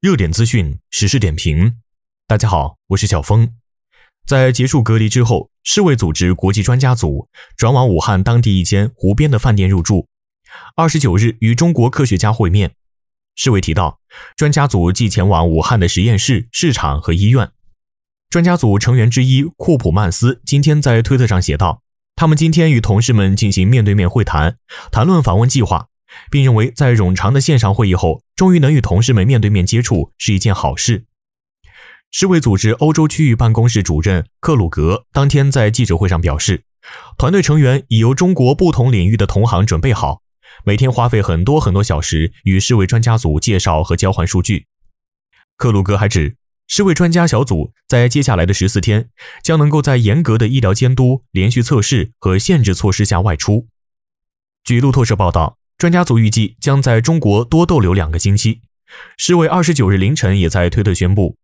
热点资讯，时事点评。大家好，我是小峰。在结束隔离之后，世卫组织国际专家组转往武汉当地一间湖边的饭店入住。二十九日与中国科学家会面。世卫提到，专家组即前往武汉的实验室、市场和医院。专家组成员之一库普曼斯今天在推特上写道：“他们今天与同事们进行面对面会谈，谈论访问计划。”并认为，在冗长的线上会议后，终于能与同事们面对面接触是一件好事。世卫组织欧洲区域办公室主任克鲁格当天在记者会上表示，团队成员已由中国不同领域的同行准备好，每天花费很多很多小时与世卫专家组介绍和交换数据。克鲁格还指，世卫专家小组在接下来的十四天将能够在严格的医疗监督、连续测试和限制措施下外出。据路透社报道。专家组预计将在中国多逗留两个星期。世卫二十九日凌晨也在推特宣布，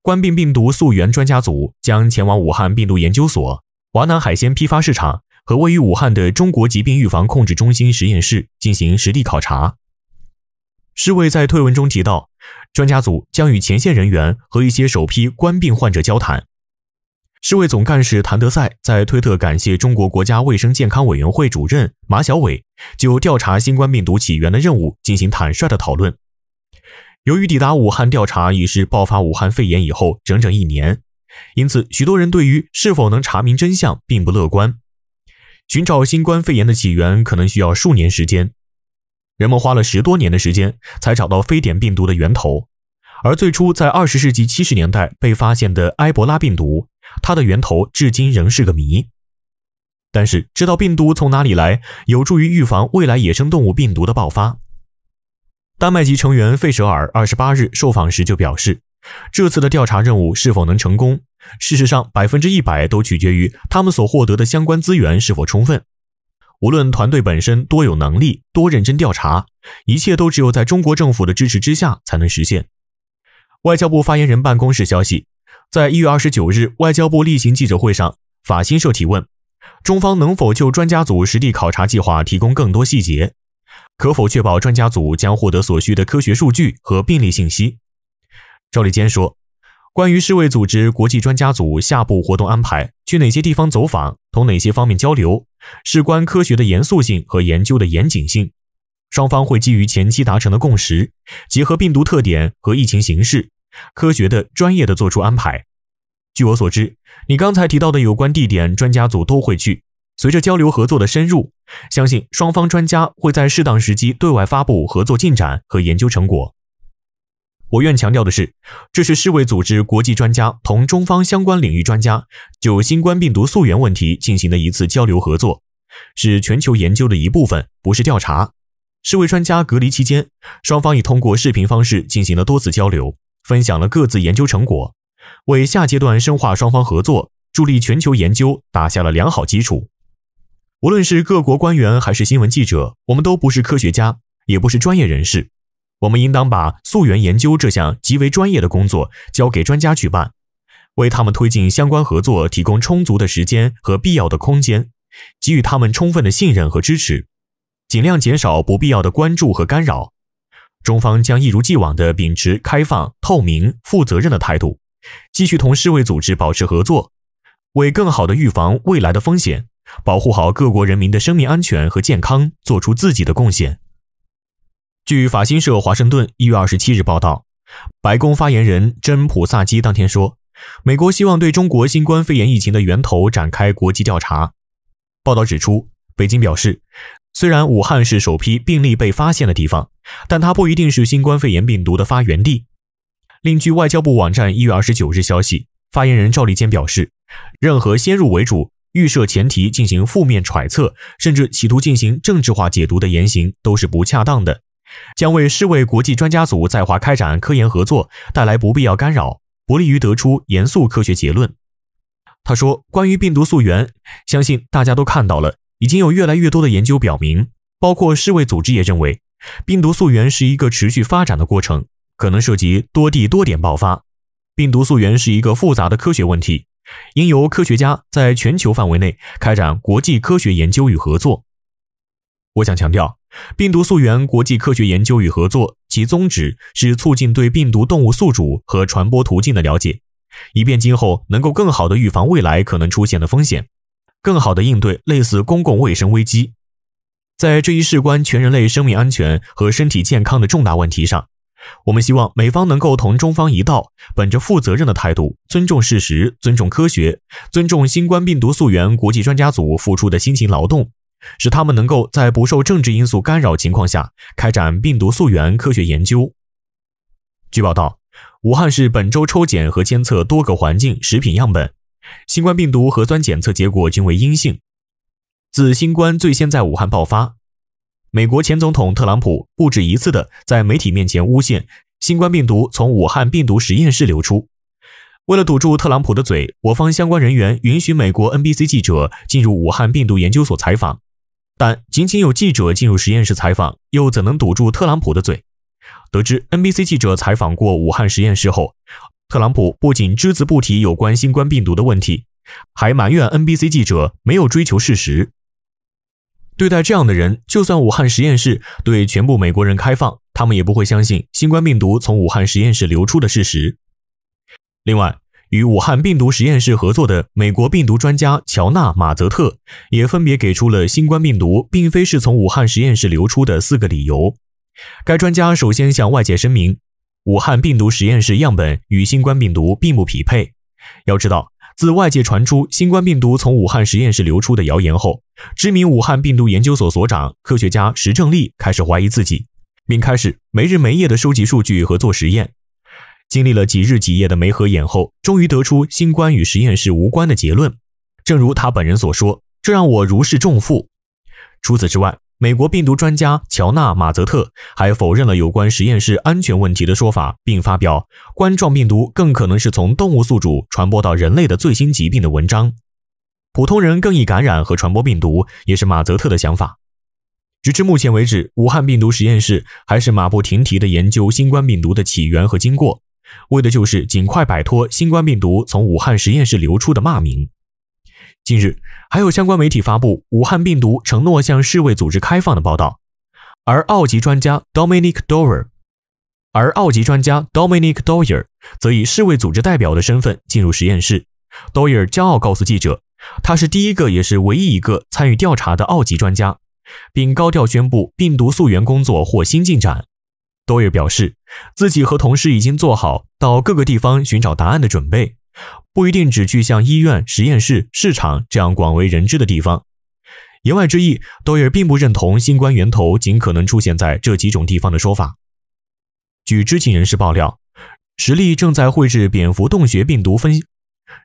冠病病毒溯源专家组将前往武汉病毒研究所、华南海鲜批发市场和位于武汉的中国疾病预防控制中心实验室进行实地考察。世卫在推文中提到，专家组将与前线人员和一些首批冠病患者交谈。世卫总干事谭德赛在推特感谢中国国家卫生健康委员会主任马晓伟就调查新冠病毒起源的任务进行坦率的讨论。由于抵达武汉调查已是爆发武汉肺炎以后整整一年，因此许多人对于是否能查明真相并不乐观。寻找新冠肺炎的起源可能需要数年时间。人们花了十多年的时间才找到非典病毒的源头，而最初在20世纪70年代被发现的埃博拉病毒。它的源头至今仍是个谜，但是知道病毒从哪里来，有助于预防未来野生动物病毒的爆发。丹麦籍成员费舍尔二十八日受访时就表示，这次的调查任务是否能成功，事实上百分之一百都取决于他们所获得的相关资源是否充分。无论团队本身多有能力、多认真调查，一切都只有在中国政府的支持之下才能实现。外交部发言人办公室消息。在一月二十九日外交部例行记者会上，法新社提问：中方能否就专家组实地考察计划提供更多细节？可否确保专家组将获得所需的科学数据和病例信息？赵立坚说：“关于世卫组织国际专家组下部活动安排，去哪些地方走访，同哪些方面交流，事关科学的严肃性和研究的严谨性。双方会基于前期达成的共识，结合病毒特点和疫情形势。”科学的、专业的做出安排。据我所知，你刚才提到的有关地点，专家组都会去。随着交流合作的深入，相信双方专家会在适当时机对外发布合作进展和研究成果。我愿强调的是，这是世卫组织国际专家同中方相关领域专家就新冠病毒溯源问题进行的一次交流合作，是全球研究的一部分，不是调查。世卫专家隔离期间，双方已通过视频方式进行了多次交流。分享了各自研究成果，为下阶段深化双方合作、助力全球研究打下了良好基础。无论是各国官员还是新闻记者，我们都不是科学家，也不是专业人士。我们应当把溯源研究这项极为专业的工作交给专家举办，为他们推进相关合作提供充足的时间和必要的空间，给予他们充分的信任和支持，尽量减少不必要的关注和干扰。中方将一如既往的秉持开放、透明、负责任的态度，继续同世卫组织保持合作，为更好的预防未来的风险，保护好各国人民的生命安全和健康，做出自己的贡献。据法新社华盛顿一月二十七日报道，白宫发言人珍·普萨基当天说，美国希望对中国新冠肺炎疫情的源头展开国际调查。报道指出，北京表示，虽然武汉是首批病例被发现的地方。但它不一定是新冠肺炎病毒的发源地。另据外交部网站一月二十九日消息，发言人赵立坚表示，任何先入为主、预设前提进行负面揣测，甚至企图进行政治化解读的言行都是不恰当的，将为世卫国际专家组在华开展科研合作带来不必要干扰，不利于得出严肃科学结论。他说，关于病毒溯源，相信大家都看到了，已经有越来越多的研究表明，包括世卫组织也认为。病毒溯源是一个持续发展的过程，可能涉及多地多点爆发。病毒溯源是一个复杂的科学问题，应由科学家在全球范围内开展国际科学研究与合作。我想强调，病毒溯源国际科学研究与合作其宗旨是促进对病毒动物宿主和传播途径的了解，以便今后能够更好地预防未来可能出现的风险，更好地应对类似公共卫生危机。在这一事关全人类生命安全和身体健康的重大问题上，我们希望美方能够同中方一道，本着负责任的态度，尊重事实，尊重科学，尊重新冠病毒溯源国际专家组付出的辛勤劳动，使他们能够在不受政治因素干扰情况下开展病毒溯源科学研究。据报道，武汉市本周抽检和监测多个环境、食品样本，新冠病毒核酸检测结果均为阴性。自新冠最先在武汉爆发，美国前总统特朗普不止一次的在媒体面前诬陷新冠病毒从武汉病毒实验室流出。为了堵住特朗普的嘴，我方相关人员允许美国 NBC 记者进入武汉病毒研究所采访。但仅仅有记者进入实验室采访，又怎能堵住特朗普的嘴？得知 NBC 记者采访过武汉实验室后，特朗普不仅只字不提有关新冠病毒的问题，还埋怨 NBC 记者没有追求事实。对待这样的人，就算武汉实验室对全部美国人开放，他们也不会相信新冠病毒从武汉实验室流出的事实。另外，与武汉病毒实验室合作的美国病毒专家乔纳马泽特也分别给出了新冠病毒并非是从武汉实验室流出的四个理由。该专家首先向外界声明，武汉病毒实验室样本与新冠病毒并不匹配。要知道。自外界传出新冠病毒从武汉实验室流出的谣言后，知名武汉病毒研究所所长、科学家石正丽开始怀疑自己，并开始没日没夜的收集数据和做实验。经历了几日几夜的没合眼后，终于得出新冠与实验室无关的结论。正如他本人所说：“这让我如释重负。”除此之外，美国病毒专家乔纳马泽特还否认了有关实验室安全问题的说法，并发表《冠状病毒更可能是从动物宿主传播到人类的最新疾病》的文章。普通人更易感染和传播病毒，也是马泽特的想法。直至目前为止，武汉病毒实验室还是马不停蹄地研究新冠病毒的起源和经过，为的就是尽快摆脱新冠病毒从武汉实验室流出的骂名。近日，还有相关媒体发布武汉病毒承诺向世卫组织开放的报道。而澳籍专家 Dominic Doyer，而澳籍专家 Dominic Doyer 则以世卫组织代表的身份进入实验室。Doyer 骄傲告诉记者，他是第一个也是唯一一个参与调查的澳籍专家，并高调宣布病毒溯源工作或新进展。Doyer 表示，自己和同事已经做好到各个地方寻找答案的准备。不一定只去像医院、实验室、市场这样广为人知的地方。言外之意，多尔并不认同新冠源头仅可能出现在这几种地方的说法。据知情人士爆料，实力正在绘制蝙蝠洞穴病毒分，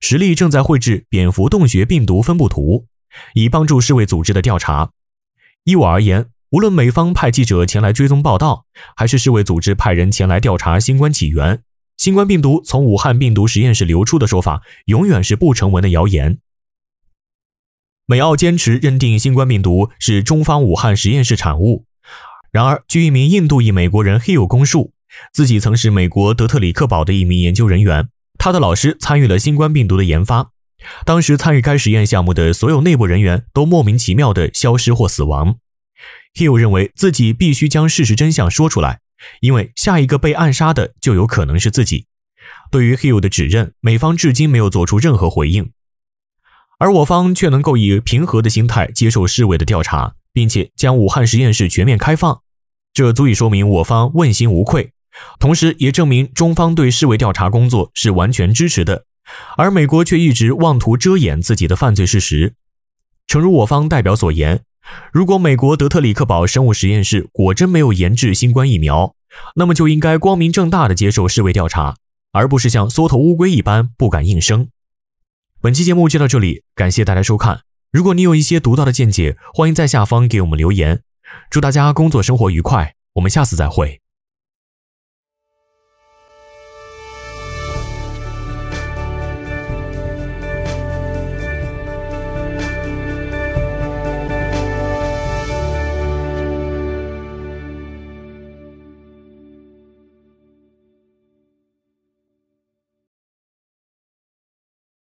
实力正在绘制蝙蝠洞穴病毒分布图，以帮助世卫组织的调查。依我而言，无论美方派记者前来追踪报道，还是世卫组织派人前来调查新冠起源。新冠病毒从武汉病毒实验室流出的说法，永远是不成文的谣言。美澳坚持认定新冠病毒是中方武汉实验室产物，然而，据一名印度裔美国人 h i l l 供述，自己曾是美国德特里克堡的一名研究人员，他的老师参与了新冠病毒的研发。当时参与该实验项目的所有内部人员都莫名其妙的消失或死亡。h i l l 认为自己必须将事实真相说出来。因为下一个被暗杀的就有可能是自己。对于 h i l 的指认，美方至今没有做出任何回应，而我方却能够以平和的心态接受世卫的调查，并且将武汉实验室全面开放，这足以说明我方问心无愧，同时也证明中方对世卫调查工作是完全支持的。而美国却一直妄图遮掩自己的犯罪事实。诚如我方代表所言。如果美国德特里克堡生物实验室果真没有研制新冠疫苗，那么就应该光明正大的接受世卫调查，而不是像缩头乌龟一般不敢应声。本期节目就到这里，感谢大家收看。如果你有一些独到的见解，欢迎在下方给我们留言。祝大家工作生活愉快，我们下次再会。